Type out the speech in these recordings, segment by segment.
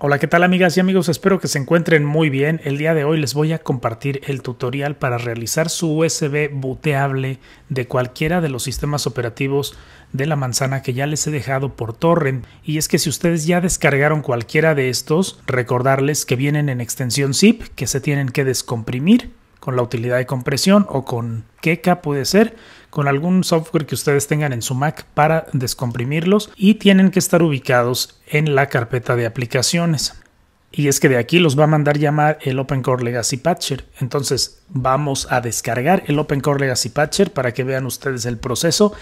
Hola, ¿qué tal amigas y amigos? Espero que se encuentren muy bien. El día de hoy les voy a compartir el tutorial para realizar su USB booteable de cualquiera de los sistemas operativos de la manzana que ya les he dejado por torrent. Y es que si ustedes ya descargaron cualquiera de estos, recordarles que vienen en extensión zip que se tienen que descomprimir con la utilidad de compresión o con Keka puede ser, con algún software que ustedes tengan en su Mac para descomprimirlos y tienen que estar ubicados en la carpeta de aplicaciones. Y es que de aquí los va a mandar llamar el open core Legacy Patcher. Entonces vamos a descargar el open core Legacy Patcher para que vean ustedes el proceso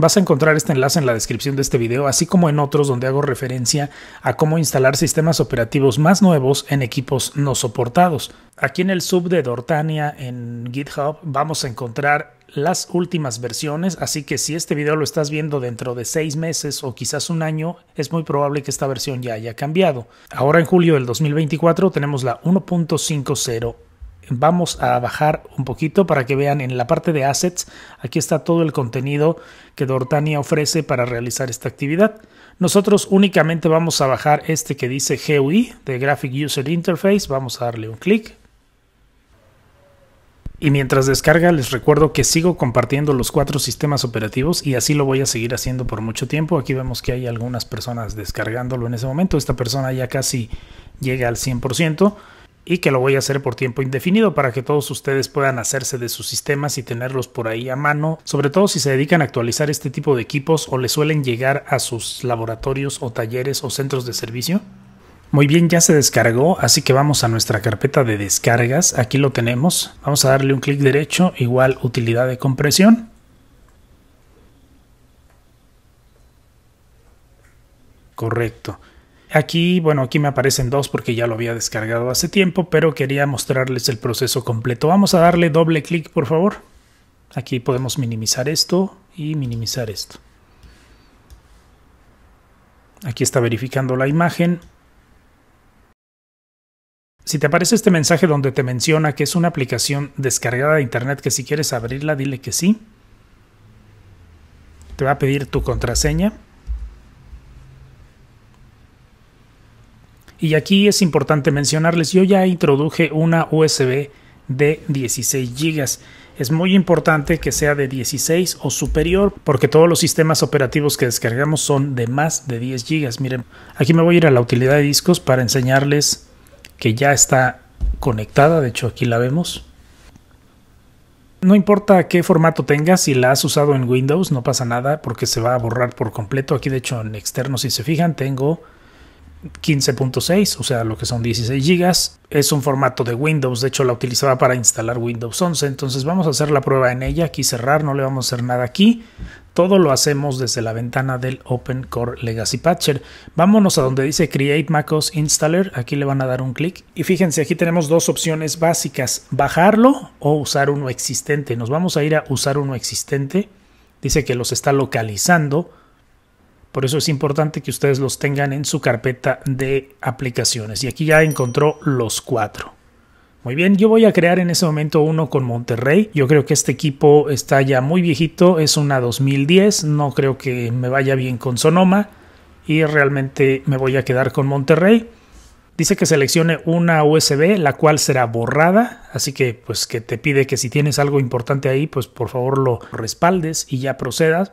Vas a encontrar este enlace en la descripción de este video, así como en otros donde hago referencia a cómo instalar sistemas operativos más nuevos en equipos no soportados. Aquí en el sub de Dortania en GitHub vamos a encontrar las últimas versiones, así que si este video lo estás viendo dentro de seis meses o quizás un año, es muy probable que esta versión ya haya cambiado. Ahora en julio del 2024 tenemos la 1.50 vamos a bajar un poquito para que vean en la parte de assets, aquí está todo el contenido que Dortania ofrece para realizar esta actividad. Nosotros únicamente vamos a bajar este que dice GUI de Graphic User Interface, vamos a darle un clic. Y mientras descarga les recuerdo que sigo compartiendo los cuatro sistemas operativos y así lo voy a seguir haciendo por mucho tiempo. Aquí vemos que hay algunas personas descargándolo en ese momento, esta persona ya casi llega al 100% y que lo voy a hacer por tiempo indefinido para que todos ustedes puedan hacerse de sus sistemas y tenerlos por ahí a mano, sobre todo si se dedican a actualizar este tipo de equipos o le suelen llegar a sus laboratorios o talleres o centros de servicio. Muy bien, ya se descargó, así que vamos a nuestra carpeta de descargas, aquí lo tenemos, vamos a darle un clic derecho, igual utilidad de compresión, correcto. Aquí, bueno, aquí me aparecen dos porque ya lo había descargado hace tiempo, pero quería mostrarles el proceso completo. Vamos a darle doble clic, por favor. Aquí podemos minimizar esto y minimizar esto. Aquí está verificando la imagen. Si te aparece este mensaje donde te menciona que es una aplicación descargada de internet que si quieres abrirla, dile que sí. Te va a pedir tu contraseña. Y aquí es importante mencionarles, yo ya introduje una USB de 16 GB. Es muy importante que sea de 16 o superior porque todos los sistemas operativos que descargamos son de más de 10 GB. Miren, aquí me voy a ir a la utilidad de discos para enseñarles que ya está conectada, de hecho aquí la vemos. No importa qué formato tengas, si la has usado en Windows no pasa nada porque se va a borrar por completo. Aquí de hecho en externo si se fijan tengo 15.6, o sea, lo que son 16 gigas. Es un formato de Windows, de hecho la utilizaba para instalar Windows 11, entonces vamos a hacer la prueba en ella, aquí cerrar, no le vamos a hacer nada aquí. Todo lo hacemos desde la ventana del Open Core Legacy Patcher. Vámonos a donde dice Create MacOS Installer, aquí le van a dar un clic y fíjense, aquí tenemos dos opciones básicas, bajarlo o usar uno existente. Nos vamos a ir a usar uno existente, dice que los está localizando por eso es importante que ustedes los tengan en su carpeta de aplicaciones. Y aquí ya encontró los cuatro. Muy bien, yo voy a crear en ese momento uno con Monterrey. Yo creo que este equipo está ya muy viejito, es una 2010, no creo que me vaya bien con Sonoma y realmente me voy a quedar con Monterrey. Dice que seleccione una USB, la cual será borrada, así que pues que te pide que si tienes algo importante ahí, pues por favor lo respaldes y ya procedas.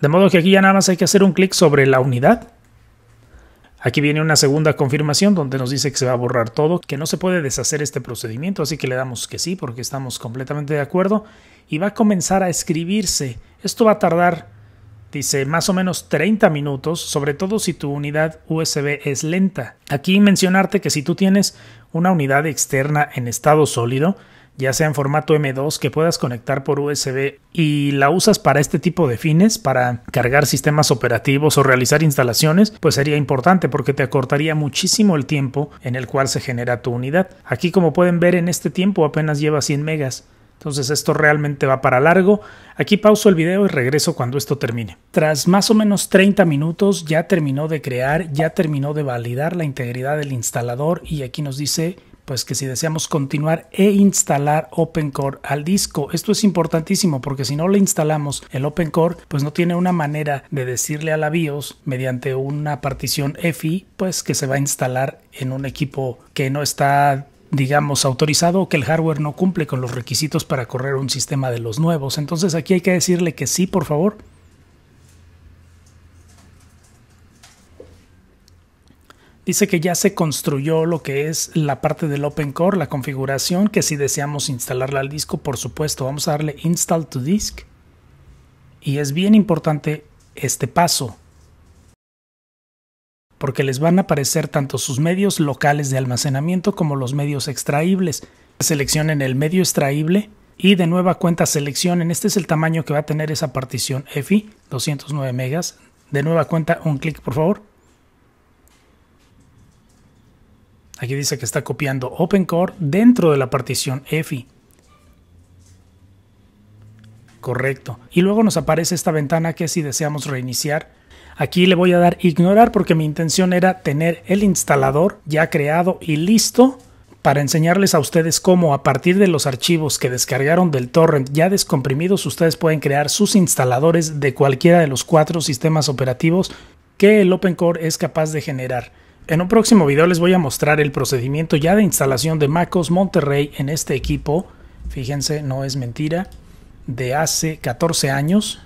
De modo que aquí ya nada más hay que hacer un clic sobre la unidad. Aquí viene una segunda confirmación donde nos dice que se va a borrar todo, que no se puede deshacer este procedimiento, así que le damos que sí porque estamos completamente de acuerdo y va a comenzar a escribirse. Esto va a tardar, dice, más o menos 30 minutos, sobre todo si tu unidad USB es lenta. Aquí mencionarte que si tú tienes una unidad externa en estado sólido, ya sea en formato M2 que puedas conectar por USB y la usas para este tipo de fines, para cargar sistemas operativos o realizar instalaciones, pues sería importante porque te acortaría muchísimo el tiempo en el cual se genera tu unidad. Aquí como pueden ver en este tiempo apenas lleva 100 megas. Entonces esto realmente va para largo. Aquí pauso el video y regreso cuando esto termine. Tras más o menos 30 minutos ya terminó de crear, ya terminó de validar la integridad del instalador y aquí nos dice pues que si deseamos continuar e instalar OpenCore al disco. Esto es importantísimo porque si no le instalamos el OpenCore, pues no tiene una manera de decirle a la BIOS mediante una partición EFI, pues que se va a instalar en un equipo que no está digamos, autorizado o que el hardware no cumple con los requisitos para correr un sistema de los nuevos. Entonces aquí hay que decirle que sí, por favor, Dice que ya se construyó lo que es la parte del Open Core, la configuración, que si deseamos instalarla al disco, por supuesto, vamos a darle Install to Disk. Y es bien importante este paso, porque les van a aparecer tanto sus medios locales de almacenamiento como los medios extraíbles. Seleccionen el medio extraíble y de nueva cuenta seleccionen, este es el tamaño que va a tener esa partición EFI, 209 megas. De nueva cuenta, un clic por favor Aquí dice que está copiando OpenCore dentro de la partición EFI. Correcto. Y luego nos aparece esta ventana que si deseamos reiniciar, Aquí le voy a dar ignorar porque mi intención era tener el instalador ya creado y listo para enseñarles a ustedes cómo a partir de los archivos que descargaron del torrent ya descomprimidos ustedes pueden crear sus instaladores de cualquiera de los cuatro sistemas operativos que el OpenCore es capaz de generar. En un próximo video les voy a mostrar el procedimiento ya de instalación de MacOS Monterrey en este equipo. Fíjense, no es mentira. De hace 14 años.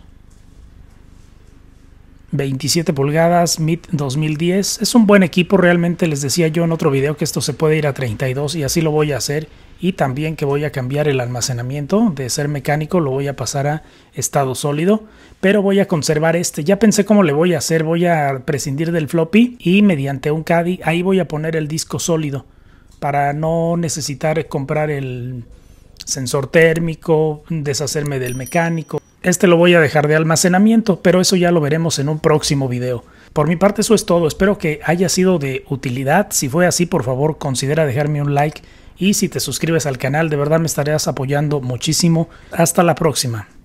27 pulgadas, MID 2010. Es un buen equipo, realmente les decía yo en otro video que esto se puede ir a 32 y así lo voy a hacer y también que voy a cambiar el almacenamiento de ser mecánico lo voy a pasar a estado sólido pero voy a conservar este ya pensé cómo le voy a hacer voy a prescindir del floppy y mediante un caddy ahí voy a poner el disco sólido para no necesitar comprar el sensor térmico deshacerme del mecánico este lo voy a dejar de almacenamiento pero eso ya lo veremos en un próximo video por mi parte eso es todo, espero que haya sido de utilidad, si fue así por favor considera dejarme un like y si te suscribes al canal de verdad me estarías apoyando muchísimo. Hasta la próxima.